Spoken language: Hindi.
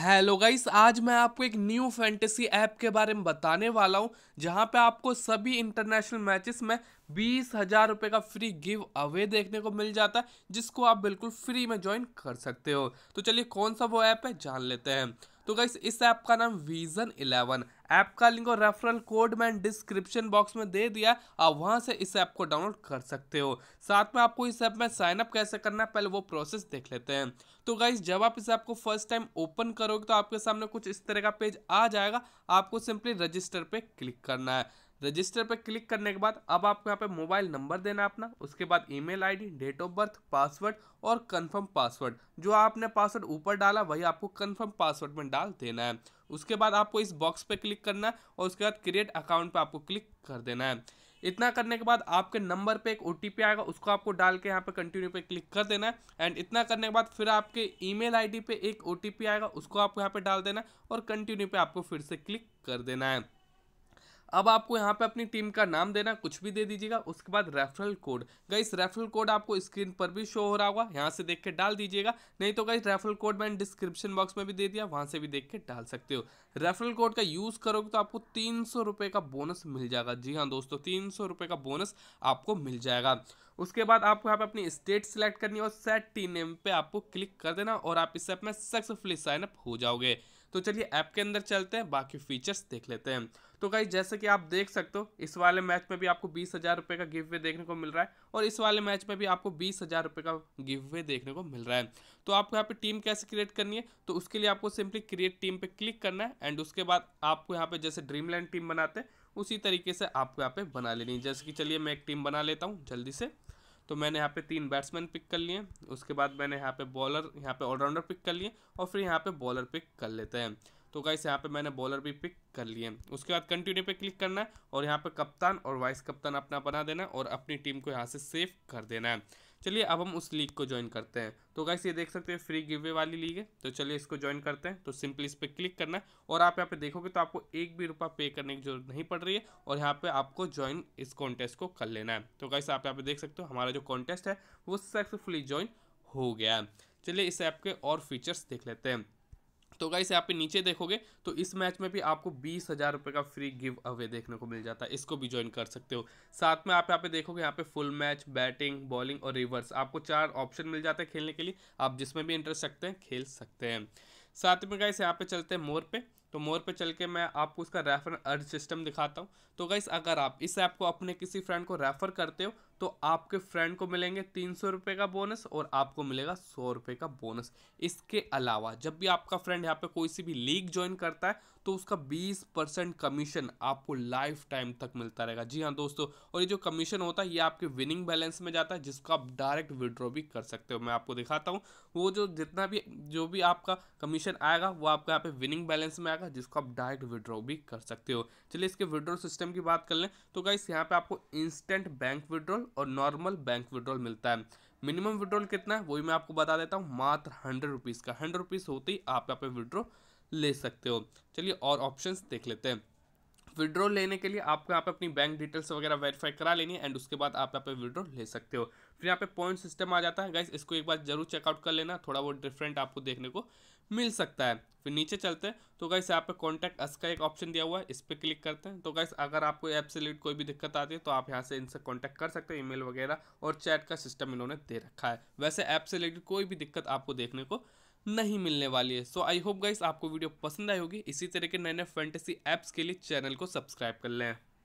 हेलो गाइस आज मैं आपको एक न्यू फैंटेसी ऐप के बारे में बताने वाला हूं जहां पे आपको सभी इंटरनेशनल मैचेस में बीस हज़ार रुपये का फ्री गिव अवे देखने को मिल जाता है जिसको आप बिल्कुल फ्री में ज्वाइन कर सकते हो तो चलिए कौन सा वो ऐप है जान लेते हैं तो गाइस इस ऐप का नाम विजन इलेवन ऐप का लिंक और रेफरल कोड मैं डिस्क्रिप्शन बॉक्स में दे दिया आप वहां से इस ऐप को डाउनलोड कर सकते हो साथ में आपको इस ऐप में साइन अप कैसे करना है पहले वो प्रोसेस देख लेते हैं तो गाइस जब आप इस ऐप को फर्स्ट टाइम ओपन करोगे तो आपके सामने कुछ इस तरह का पेज आ जाएगा आपको सिंपली रजिस्टर पे क्लिक करना है रजिस्टर पर क्लिक करने के बाद अब आपको यहाँ पे मोबाइल नंबर देना अपना उसके बाद email ID, date of birth password और कंफर्म पासवर्ड जो आपने पासवर्ड ऊपर डाला वही आपको कंफर्म पासवर्ड में डाल देना है उसके बाद आपको इस बॉक्स पे क्लिक करना है और उसके बाद क्रिएट अकाउंट पे आपको क्लिक कर देना है इतना करने के बाद आपके नंबर पे एक ओ आएगा उसको आपको डाल के यहाँ पे कंटिन्यू पे क्लिक कर देना है एंड इतना करने के बाद फिर आपके ईमेल आईडी पे एक ओ आएगा उसको आपको यहाँ पे डाल देना है और कंटिन्यू पे आपको फिर से क्लिक कर देना है अब आपको यहाँ पे अपनी टीम का नाम देना कुछ भी दे दीजिएगा उसके बाद रेफरल कोड गई रेफरल कोड आपको स्क्रीन पर भी शो हो रहा होगा यहाँ से देख के डाल दीजिएगा नहीं तो गई रेफरल कोड मैंने डिस्क्रिप्शन बॉक्स में भी दे दिया वहाँ से भी देख के डाल सकते हो रेफरल कोड का यूज़ करोगे तो आपको तीन का बोनस मिल जाएगा जी हाँ दोस्तों तीन का बोनस आपको मिल जाएगा उसके बाद आपको यहाँ पे अपनी स्टेट सिलेक्ट करनी है और सेट टी नेम पे आपको क्लिक कर देना और आप इस अपने में सक्सेसफुली साइनअप हो जाओगे तो चलिए ऐप के अंदर चलते हैं बाकी फीचर्स देख लेते हैं तो भाई जैसे कि आप देख सकते हो इस वाले मैच में भी आपको बीस हज़ार रुपये का गिफ्ट वे देखने को मिल रहा है और इस वाले मैच में भी आपको बीस हज़ार रुपये का गिफ्ट वे देखने को मिल रहा है तो आपको यहाँ पे टीम कैसे क्रिएट करनी है तो उसके लिए आपको सिंपली क्रिएट टीम पे क्लिक करना है एंड उसके बाद आपको यहाँ पे जैसे ड्रीमलैंड टीम बनाते हैं उसी तरीके से आपको यहाँ पे बना लेनी है जैसे कि चलिए मैं एक टीम बना लेता हूँ जल्दी से तो मैंने यहाँ पे तीन बैट्समैन पिक कर लिए उसके बाद मैंने यहाँ पे बॉलर यहाँ पे ऑलराउंडर पिक कर लिए और फिर यहाँ पे बॉलर पिक कर लेते हैं तो गाइस यहाँ पे मैंने बॉलर भी पिक कर लिए उसके बाद कंटिन्यू पे क्लिक करना है और यहाँ पे कप्तान और वाइस कप्तान अपना बना देना और अपनी टीम को यहाँ से सेव कर देना है चलिए अब हम उस लीग को ज्वाइन करते हैं तो गाइस ये देख सकते हैं फ्री गिवे वाली लीग है तो चलिए इसको ज्वाइन करते हैं तो सिंपली इस पर क्लिक करना है और आप यहाँ पे देखोगे तो आपको एक भी रुपया पे करने की जरूरत नहीं पड़ रही है और यहाँ पे आपको ज्वाइन इस कॉन्टेस्ट को कर लेना है तो गाइस आप यहाँ पे देख सकते हो हमारा जो कॉन्टेस्ट है वो सक्सेसफुली ज्वाइन हो गया चलिए इस ऐप के और फीचर्स देख लेते हैं तो गाइस यहाँ पे नीचे देखोगे तो इस मैच में भी आपको बीस हज़ार रुपये का फ्री गिव अवे देखने को मिल जाता है इसको भी ज्वाइन कर सकते हो साथ में आप यहाँ पे देखोगे यहाँ पे फुल मैच बैटिंग बॉलिंग और रिवर्स आपको चार ऑप्शन मिल जाते हैं खेलने के लिए आप जिसमें भी इंटरेस्ट रखते हैं खेल सकते हैं साथ में गाइस यहाँ पे चलते हैं मोर पे तो मोर पे चल के मैं आपको उसका रेफर अर्ज सिस्टम दिखाता हूँ तो गाइस अगर आप इस ऐप को अपने किसी फ्रेंड को रेफ़र करते हो तो आपके फ्रेंड को मिलेंगे तीन सौ रुपये का बोनस और आपको मिलेगा सौ रुपये का बोनस इसके अलावा जब भी आपका फ्रेंड यहाँ पे कोई सी भी लीग ज्वाइन करता है तो उसका 20 परसेंट कमीशन आपको लाइफ टाइम तक मिलता रहेगा जी हाँ दोस्तों और ये जो कमीशन होता है ये आपके विनिंग बैलेंस में जाता है जिसको आप डायरेक्ट विड्रॉ भी कर सकते हो मैं आपको दिखाता हूँ वो जो जितना भी जो भी आपका कमीशन आएगा वो आपके यहाँ पे विनिंग बैलेंस में आएगा जिसको आप डायरेक्ट विड्रॉ भी कर सकते हो चलिए इसके विड्रॉल सिस्टम की बात कर लें तो गाइस यहाँ पे आपको इंस्टेंट बैंक विड्रॉल और नॉर्मल बैंक विड्रॉल मिलता है मिनिमम विड्रॉल कितना है वही मैं आपको बता देता हूँ मात्र हंड्रेड रुपीज़ का हंड्रेड रुपीज़ होते ही आप यहाँ पे विड्रॉ ले सकते हो चलिए और ऑप्शंस देख लेते हैं विड्रॉ लेने के लिए आपको यहाँ पे अपनी बैंक डिटेल्स वगैरह वेरीफाई करा लेनी है एंड उसके बाद आप यहाँ पे विड्रॉ ले सकते हो फिर यहाँ पे पॉइंट सिस्टम आ जाता है गाइस इसको एक बार जरूर चेकआउट कर लेना थोड़ा बहुत डिफरेंट आपको देखने को मिल सकता है फिर नीचे चलते हैं तो गाइस यहाँ पे कॉन्टैक्ट अस का एक ऑप्शन दिया हुआ है इस पर क्लिक करते हैं तो गाइस अगर आपको ऐप से रिलेटेड कोई भी दिक्कत आती है तो आप यहाँ से इनसे कॉन्टैक्ट कर सकते हैं ई वगैरह और चैट का सिस्टम इन्होंने दे रखा है वैसे ऐप से रिलेटेड कोई भी दिक्कत आपको देखने को नहीं मिलने वाली है सो आई होप गाइस आपको वीडियो पसंद आई होगी इसी तरह के नए नए फैंटेसी ऐप्स के लिए चैनल को सब्सक्राइब कर लें